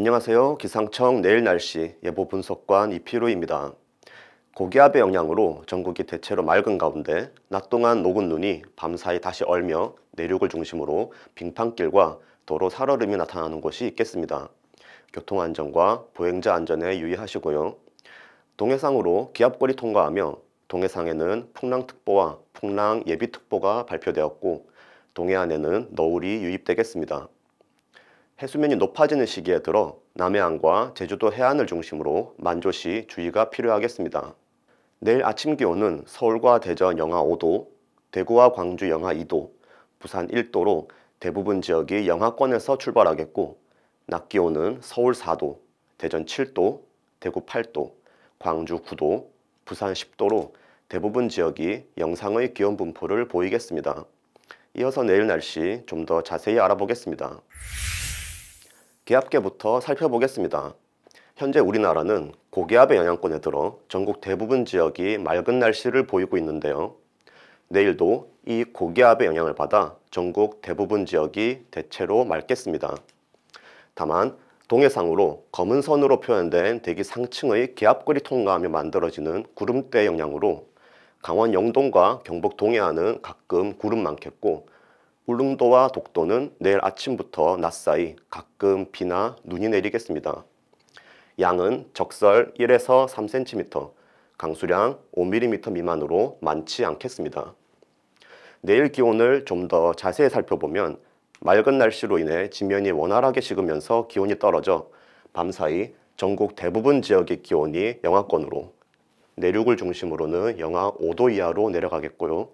안녕하세요. 기상청 내일 날씨 예보 분석관 이피로입니다. 고기압의 영향으로 전국이 대체로 맑은 가운데 낮 동안 녹은 눈이 밤사이 다시 얼며 내륙을 중심으로 빙판길과 도로 살얼음이 나타나는 곳이 있겠습니다. 교통안전과 보행자 안전에 유의하시고요. 동해상으로 기압골이 통과하며 동해상에는 풍랑특보와 풍랑예비특보가 발표되었고 동해안에는 너울이 유입되겠습니다. 해수면이 높아지는 시기에 들어 남해안과 제주도 해안을 중심으로 만조시 주의가 필요하겠습니다. 내일 아침 기온은 서울과 대전 영하 5도, 대구와 광주 영하 2도, 부산 1도로 대부분 지역이 영하권에서 출발하겠고 낮 기온은 서울 4도, 대전 7도, 대구 8도, 광주 9도, 부산 10도로 대부분 지역이 영상의 기온 분포를 보이겠습니다. 이어서 내일 날씨 좀 더 자세히 알아보겠습니다. 기압계부터 살펴보겠습니다. 현재 우리나라는 고기압의 영향권에 들어 전국 대부분 지역이 맑은 날씨를 보이고 있는데요. 내일도 이 고기압의 영향을 받아 전국 대부분 지역이 대체로 맑겠습니다. 다만 동해상으로 검은 선으로 표현된 대기 상층의 기압골이 통과하며 만들어지는 구름대 영향으로 강원 영동과 경북 동해안은 가끔 구름 많겠고 울릉도와 독도는 내일 아침부터 낮사이 가끔 비나 눈이 내리겠습니다. 양은 적설 1에서 3cm, 강수량 5mm 미만으로 많지 않겠습니다. 내일 기온을 좀 더 자세히 살펴보면 맑은 날씨로 인해 지면이 원활하게 식으면서 기온이 떨어져 밤사이 전국 대부분 지역의 기온이 영하권으로 내륙을 중심으로는 영하 5도 이하로 내려가겠고요.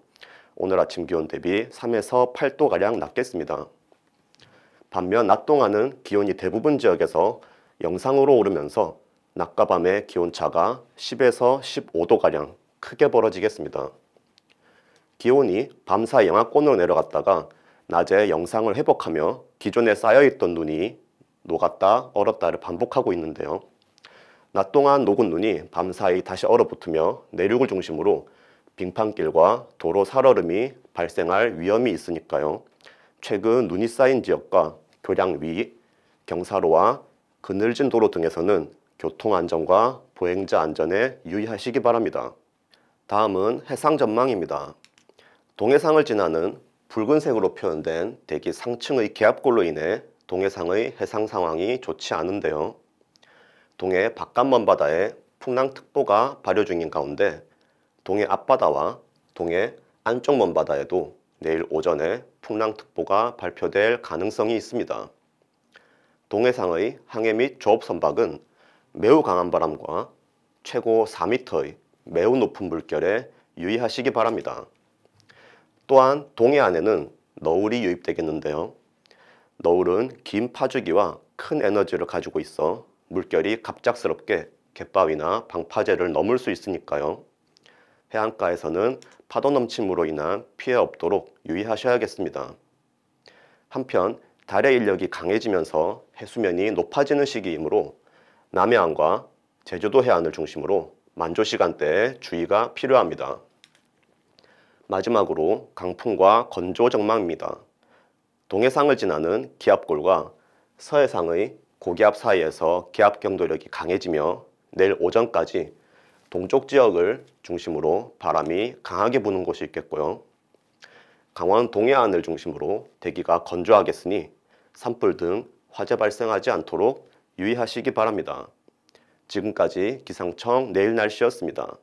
오늘 아침 기온 대비 3에서 8도가량 낮겠습니다. 반면 낮 동안은 기온이 대부분 지역에서 영상으로 오르면서 낮과 밤의 기온차가 10에서 15도가량 크게 벌어지겠습니다. 기온이 밤사 영하권으로 내려갔다가 낮에 영상을 회복하며 기존에 쌓여있던 눈이 녹았다 얼었다를 반복하고 있는데요. 낮 동안 녹은 눈이 밤사이 다시 얼어붙으며 내륙을 중심으로 빙판길과 도로 살얼음이 발생할 위험이 있으니까요. 최근 눈이 쌓인 지역과 교량 위, 경사로와 그늘진 도로 등에서는 교통안전과 보행자 안전에 유의하시기 바랍니다. 다음은 해상 전망입니다. 동해상을 지나는 붉은색으로 표현된 대기 상층의 계압골로 인해 동해상의 해상 상황이 좋지 않은데요. 동해 바깥만 바다에 풍랑특보가 발효 중인 가운데 동해 앞바다와 동해 안쪽 먼바다에도 내일 오전에 풍랑특보가 발표될 가능성이 있습니다. 동해상의 항해 및 조업 선박은 매우 강한 바람과 최고 4m의 매우 높은 물결에 유의하시기 바랍니다. 또한 동해안에는 너울이 유입되겠는데요. 너울은 긴 파주기와 큰 에너지를 가지고 있어 물결이 갑작스럽게 갯바위나 방파제를 넘을 수 있으니까요. 해안가에서는 파도 넘침으로 인한 피해 없도록 유의하셔야겠습니다. 한편 달의 인력이 강해지면서 해수면이 높아지는 시기이므로 남해안과 제주도 해안을 중심으로 만조 시간대에 주의가 필요합니다. 마지막으로 강풍과 건조 전망입니다. 동해상을 지나는 기압골과 서해상의 고기압 사이에서 기압 경도력이 강해지며 내일 오전까지 동쪽 지역을 중심으로 바람이 강하게 부는 곳이 있겠고요. 강원 동해안을 중심으로 대기가 건조하겠으니 산불 등 화재 발생하지 않도록 유의하시기 바랍니다. 지금까지 기상청 내일 날씨였습니다.